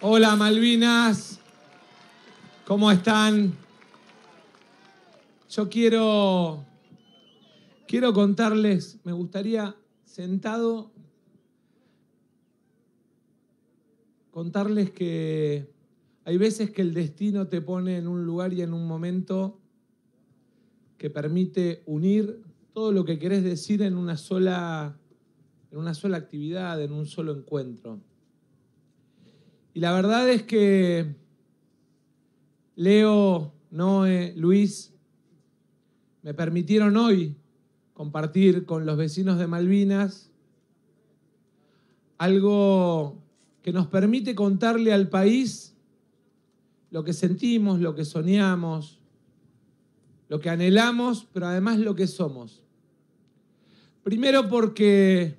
Hola Malvinas, ¿cómo están? Yo quiero, quiero contarles, me gustaría sentado contarles que hay veces que el destino te pone en un lugar y en un momento que permite unir todo lo que querés decir en una sola, en una sola actividad, en un solo encuentro. Y la verdad es que Leo, Noé, Luis, me permitieron hoy compartir con los vecinos de Malvinas algo que nos permite contarle al país lo que sentimos, lo que soñamos, lo que anhelamos, pero además lo que somos. Primero porque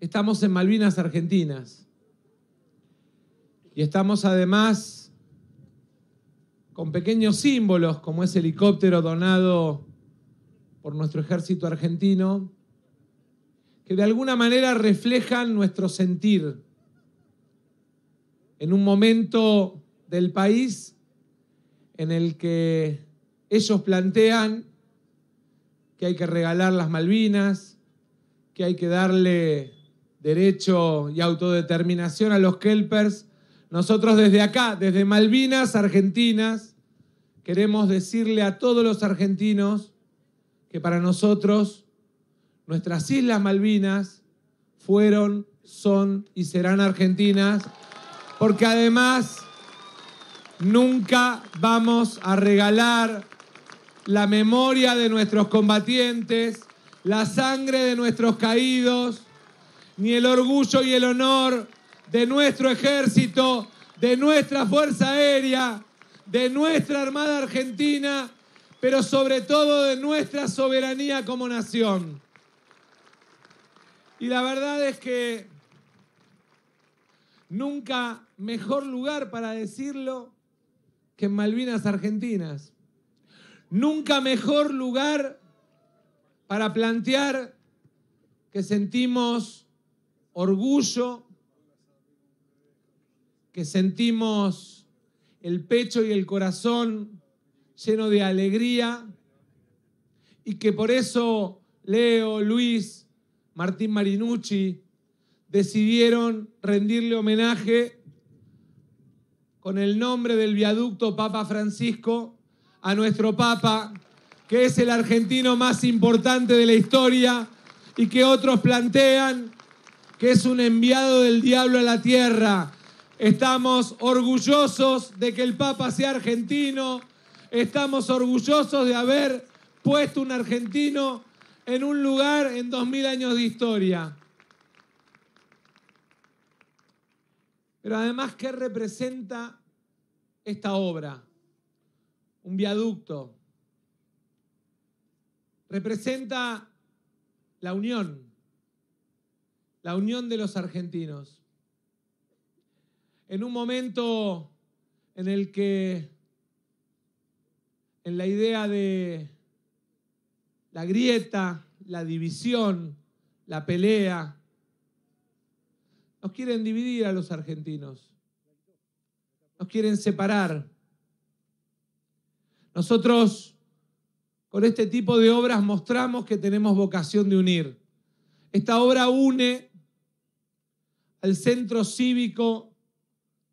estamos en Malvinas Argentinas y estamos además con pequeños símbolos, como ese helicóptero donado por nuestro ejército argentino, que de alguna manera reflejan nuestro sentir en un momento del país en el que ellos plantean que hay que regalar las Malvinas, que hay que darle derecho y autodeterminación a los Kelpers nosotros desde acá, desde Malvinas, Argentinas, queremos decirle a todos los argentinos que para nosotros nuestras Islas Malvinas fueron, son y serán argentinas, porque además nunca vamos a regalar la memoria de nuestros combatientes, la sangre de nuestros caídos, ni el orgullo y el honor de nuestro ejército, de nuestra Fuerza Aérea, de nuestra Armada Argentina, pero sobre todo de nuestra soberanía como nación. Y la verdad es que nunca mejor lugar para decirlo que en Malvinas Argentinas. Nunca mejor lugar para plantear que sentimos orgullo que sentimos el pecho y el corazón lleno de alegría y que por eso Leo, Luis, Martín Marinucci decidieron rendirle homenaje con el nombre del viaducto Papa Francisco a nuestro Papa, que es el argentino más importante de la historia y que otros plantean que es un enviado del diablo a la tierra, Estamos orgullosos de que el Papa sea argentino. Estamos orgullosos de haber puesto un argentino en un lugar en 2000 años de historia. Pero además, ¿qué representa esta obra? Un viaducto. Representa la unión, la unión de los argentinos en un momento en el que en la idea de la grieta, la división, la pelea, nos quieren dividir a los argentinos, nos quieren separar. Nosotros con este tipo de obras mostramos que tenemos vocación de unir. Esta obra une al centro cívico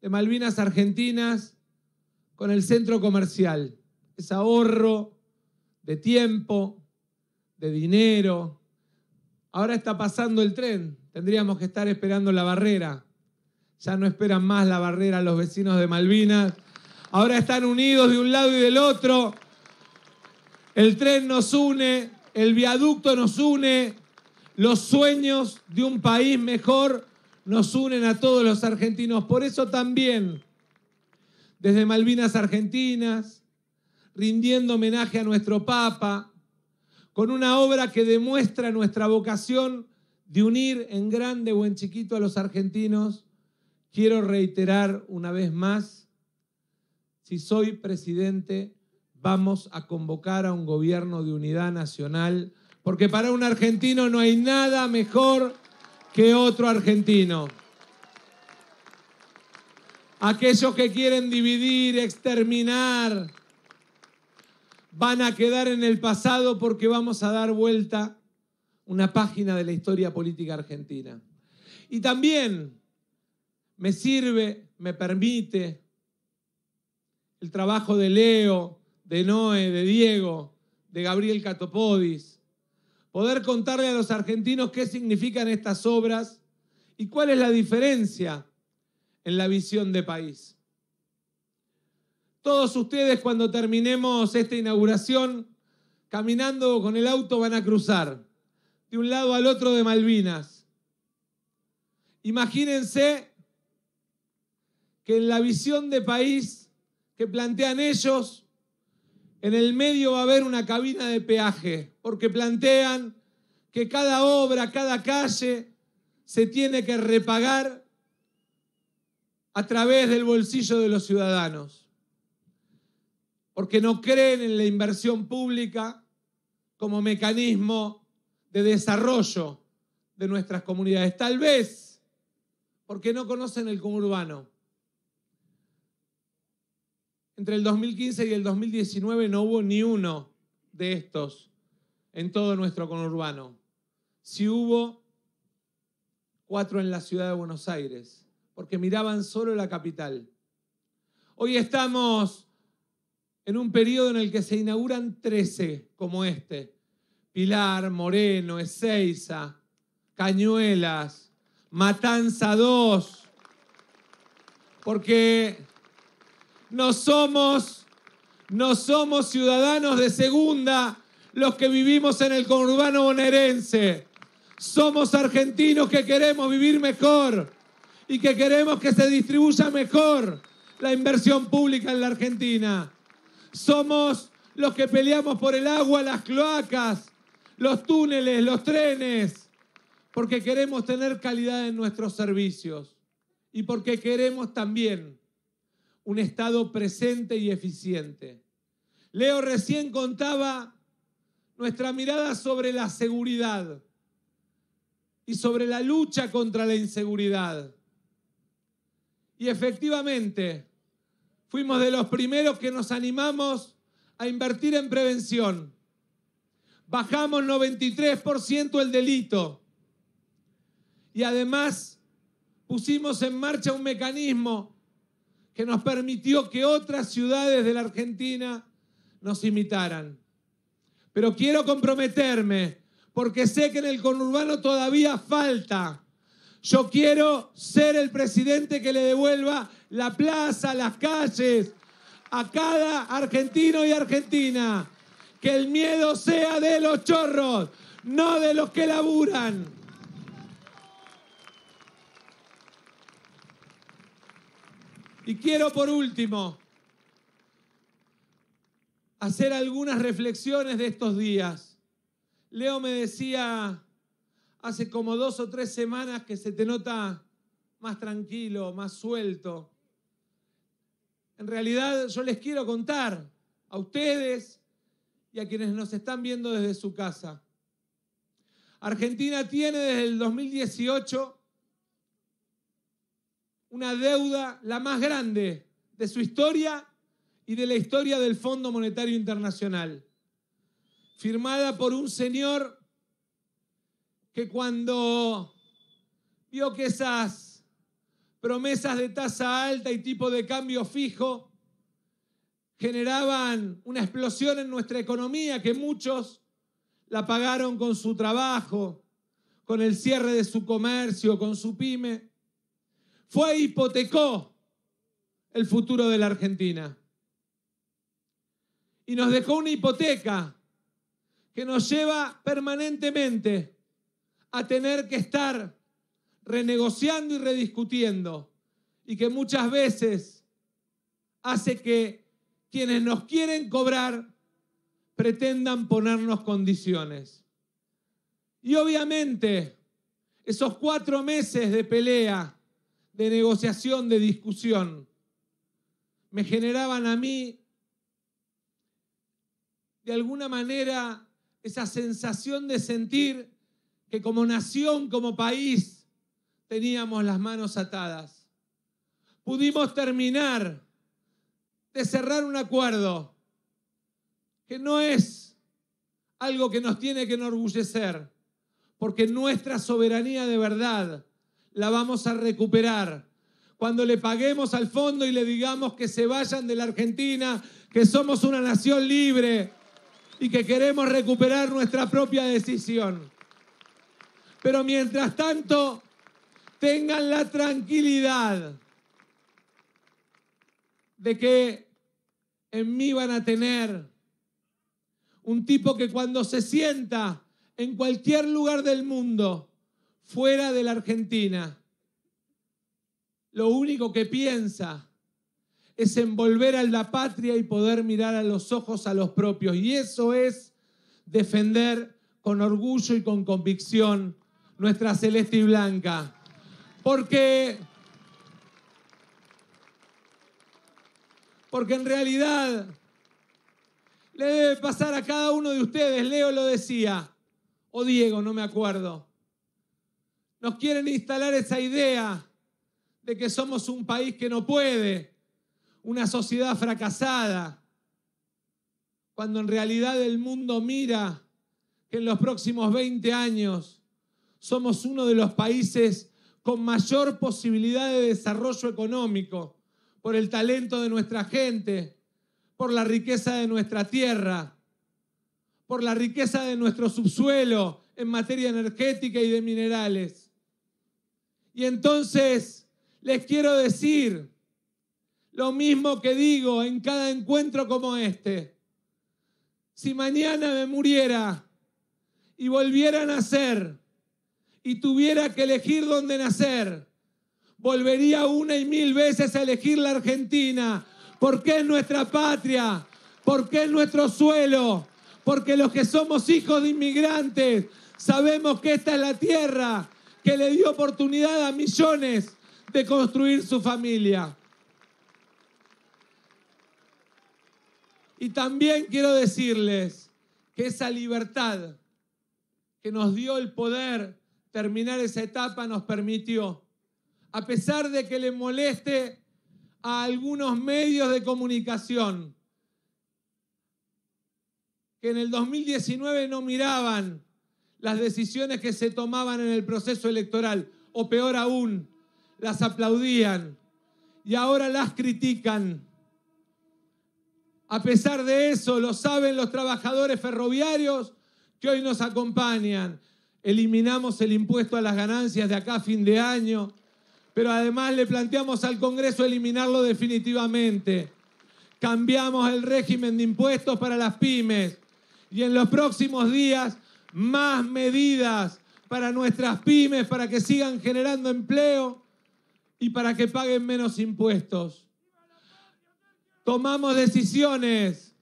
de Malvinas Argentinas con el centro comercial. Es ahorro de tiempo, de dinero. Ahora está pasando el tren, tendríamos que estar esperando la barrera. Ya no esperan más la barrera los vecinos de Malvinas. Ahora están unidos de un lado y del otro. El tren nos une, el viaducto nos une, los sueños de un país mejor nos unen a todos los argentinos. Por eso también, desde Malvinas Argentinas, rindiendo homenaje a nuestro Papa, con una obra que demuestra nuestra vocación de unir en grande o en chiquito a los argentinos, quiero reiterar una vez más, si soy presidente, vamos a convocar a un gobierno de unidad nacional, porque para un argentino no hay nada mejor que otro argentino. Aquellos que quieren dividir, exterminar, van a quedar en el pasado porque vamos a dar vuelta una página de la historia política argentina. Y también me sirve, me permite el trabajo de Leo, de Noé, de Diego, de Gabriel Catopodis, poder contarle a los argentinos qué significan estas obras y cuál es la diferencia en la visión de país. Todos ustedes cuando terminemos esta inauguración, caminando con el auto van a cruzar de un lado al otro de Malvinas. Imagínense que en la visión de país que plantean ellos, en el medio va a haber una cabina de peaje, porque plantean que cada obra, cada calle se tiene que repagar a través del bolsillo de los ciudadanos, porque no creen en la inversión pública como mecanismo de desarrollo de nuestras comunidades. Tal vez porque no conocen el conurbano. Entre el 2015 y el 2019 no hubo ni uno de estos en todo nuestro conurbano. Si hubo cuatro en la ciudad de Buenos Aires, porque miraban solo la capital. Hoy estamos en un periodo en el que se inauguran 13 como este. Pilar, Moreno, Ezeiza, Cañuelas, Matanza 2, porque no somos, somos ciudadanos de segunda los que vivimos en el conurbano bonaerense. Somos argentinos que queremos vivir mejor y que queremos que se distribuya mejor la inversión pública en la Argentina. Somos los que peleamos por el agua, las cloacas, los túneles, los trenes, porque queremos tener calidad en nuestros servicios y porque queremos también un estado presente y eficiente. Leo recién contaba nuestra mirada sobre la seguridad y sobre la lucha contra la inseguridad. Y efectivamente, fuimos de los primeros que nos animamos a invertir en prevención. Bajamos 93% el delito. Y además pusimos en marcha un mecanismo que nos permitió que otras ciudades de la Argentina nos imitaran. Pero quiero comprometerme, porque sé que en el conurbano todavía falta. Yo quiero ser el presidente que le devuelva la plaza, las calles, a cada argentino y argentina. Que el miedo sea de los chorros, no de los que laburan. Y quiero por último hacer algunas reflexiones de estos días. Leo me decía hace como dos o tres semanas que se te nota más tranquilo, más suelto. En realidad yo les quiero contar a ustedes y a quienes nos están viendo desde su casa. Argentina tiene desde el 2018 una deuda la más grande de su historia y de la historia del Fondo Monetario Internacional, firmada por un señor que cuando vio que esas promesas de tasa alta y tipo de cambio fijo generaban una explosión en nuestra economía que muchos la pagaron con su trabajo, con el cierre de su comercio, con su pyme fue e hipotecó el futuro de la Argentina. Y nos dejó una hipoteca que nos lleva permanentemente a tener que estar renegociando y rediscutiendo y que muchas veces hace que quienes nos quieren cobrar pretendan ponernos condiciones. Y obviamente esos cuatro meses de pelea de negociación, de discusión, me generaban a mí, de alguna manera, esa sensación de sentir que como nación, como país, teníamos las manos atadas. Pudimos terminar de cerrar un acuerdo que no es algo que nos tiene que enorgullecer, porque nuestra soberanía de verdad la vamos a recuperar. Cuando le paguemos al fondo y le digamos que se vayan de la Argentina, que somos una nación libre y que queremos recuperar nuestra propia decisión. Pero mientras tanto, tengan la tranquilidad de que en mí van a tener un tipo que cuando se sienta en cualquier lugar del mundo, fuera de la Argentina, lo único que piensa es en volver a la patria y poder mirar a los ojos a los propios. Y eso es defender con orgullo y con convicción nuestra celeste y blanca. Porque, porque en realidad le debe pasar a cada uno de ustedes, Leo lo decía, o Diego, no me acuerdo nos quieren instalar esa idea de que somos un país que no puede, una sociedad fracasada, cuando en realidad el mundo mira que en los próximos 20 años somos uno de los países con mayor posibilidad de desarrollo económico por el talento de nuestra gente, por la riqueza de nuestra tierra, por la riqueza de nuestro subsuelo en materia energética y de minerales. Y entonces les quiero decir lo mismo que digo en cada encuentro como este. Si mañana me muriera y volviera a nacer y tuviera que elegir dónde nacer, volvería una y mil veces a elegir la Argentina, porque es nuestra patria, porque es nuestro suelo, porque los que somos hijos de inmigrantes sabemos que esta es la tierra que le dio oportunidad a millones de construir su familia. Y también quiero decirles que esa libertad que nos dio el poder terminar esa etapa nos permitió, a pesar de que le moleste a algunos medios de comunicación, que en el 2019 no miraban las decisiones que se tomaban en el proceso electoral, o peor aún, las aplaudían y ahora las critican. A pesar de eso, lo saben los trabajadores ferroviarios que hoy nos acompañan. Eliminamos el impuesto a las ganancias de acá a fin de año, pero además le planteamos al Congreso eliminarlo definitivamente. Cambiamos el régimen de impuestos para las pymes y en los próximos días más medidas para nuestras pymes, para que sigan generando empleo y para que paguen menos impuestos. Tomamos decisiones,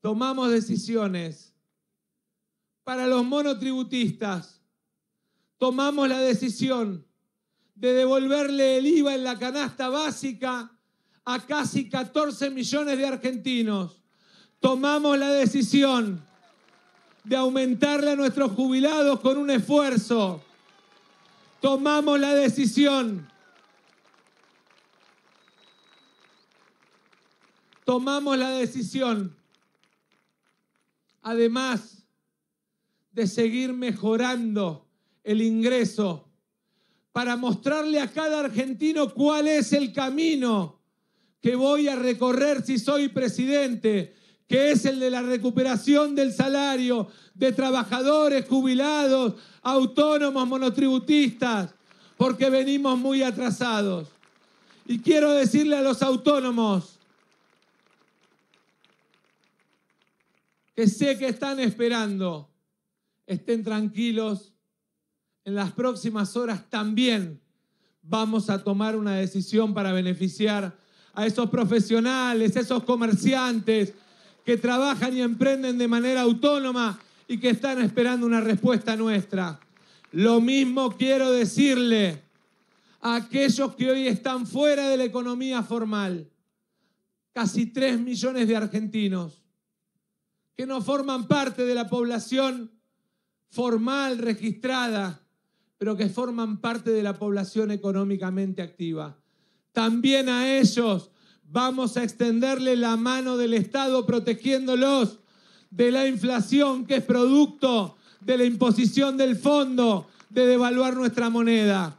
tomamos decisiones. Para los monotributistas, tomamos la decisión de devolverle el IVA en la canasta básica a casi 14 millones de argentinos. Tomamos la decisión de aumentarle a nuestros jubilados con un esfuerzo. Tomamos la decisión. Tomamos la decisión, además de seguir mejorando el ingreso, para mostrarle a cada argentino cuál es el camino que voy a recorrer si soy presidente que es el de la recuperación del salario de trabajadores, jubilados, autónomos, monotributistas, porque venimos muy atrasados. Y quiero decirle a los autónomos que sé que están esperando, estén tranquilos, en las próximas horas también vamos a tomar una decisión para beneficiar a esos profesionales, esos comerciantes, que trabajan y emprenden de manera autónoma y que están esperando una respuesta nuestra. Lo mismo quiero decirle a aquellos que hoy están fuera de la economía formal, casi 3 millones de argentinos, que no forman parte de la población formal registrada, pero que forman parte de la población económicamente activa. También a ellos Vamos a extenderle la mano del Estado protegiéndolos de la inflación que es producto de la imposición del fondo de devaluar nuestra moneda.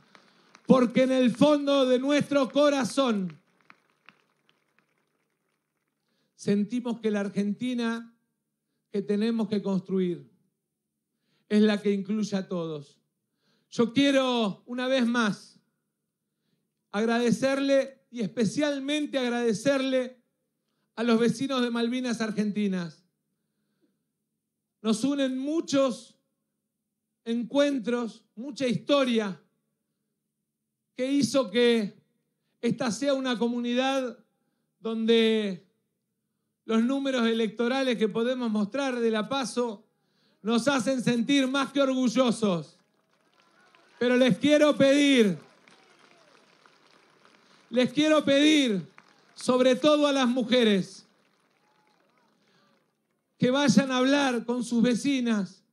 Porque en el fondo de nuestro corazón sentimos que la Argentina que tenemos que construir es la que incluye a todos. Yo quiero una vez más agradecerle y especialmente agradecerle a los vecinos de Malvinas Argentinas. Nos unen muchos encuentros, mucha historia que hizo que esta sea una comunidad donde los números electorales que podemos mostrar de la paso nos hacen sentir más que orgullosos. Pero les quiero pedir les quiero pedir, sobre todo a las mujeres, que vayan a hablar con sus vecinas,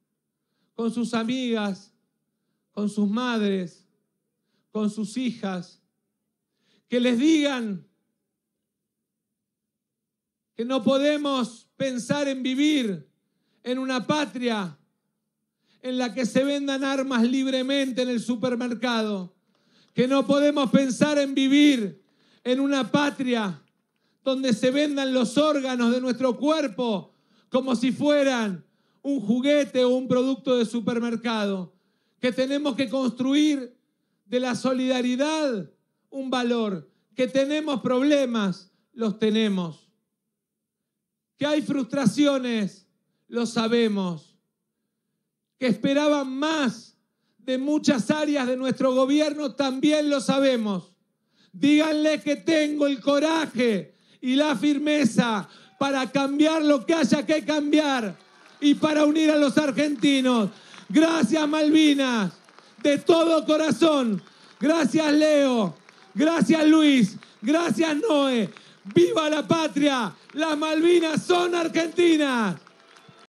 con sus amigas, con sus madres, con sus hijas, que les digan que no podemos pensar en vivir en una patria en la que se vendan armas libremente en el supermercado, que no podemos pensar en vivir en una patria donde se vendan los órganos de nuestro cuerpo como si fueran un juguete o un producto de supermercado, que tenemos que construir de la solidaridad un valor, que tenemos problemas, los tenemos, que hay frustraciones, lo sabemos, que esperaban más de muchas áreas de nuestro gobierno también lo sabemos. Díganle que tengo el coraje y la firmeza para cambiar lo que haya que cambiar y para unir a los argentinos. Gracias Malvinas, de todo corazón. Gracias Leo, gracias Luis, gracias Noé. ¡Viva la patria! Las Malvinas son argentinas.